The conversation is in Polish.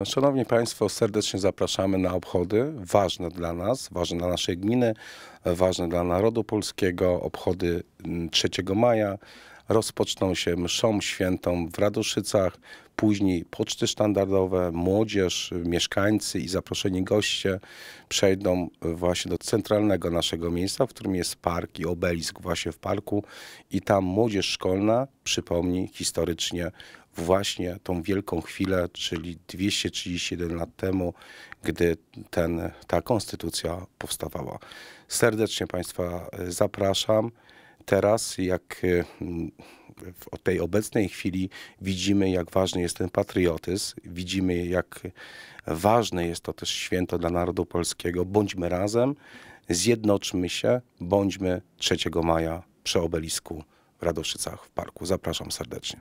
No, szanowni Państwo, serdecznie zapraszamy na obchody ważne dla nas, ważne dla naszej gminy, ważne dla narodu polskiego, obchody 3 mm, maja, rozpoczną się mszą świętą w Radoszycach, później poczty sztandardowe, młodzież, mieszkańcy i zaproszeni goście przejdą właśnie do centralnego naszego miejsca, w którym jest park i obelisk właśnie w parku i tam młodzież szkolna przypomni historycznie właśnie tą wielką chwilę, czyli 231 lat temu, gdy ten, ta konstytucja powstawała. Serdecznie Państwa zapraszam teraz, jak y, w tej obecnej chwili widzimy, jak ważny jest ten patriotyzm, widzimy, jak ważne jest to też święto dla narodu polskiego. Bądźmy razem, zjednoczmy się, bądźmy 3 maja przy obelisku w Radoszycach w parku. Zapraszam serdecznie.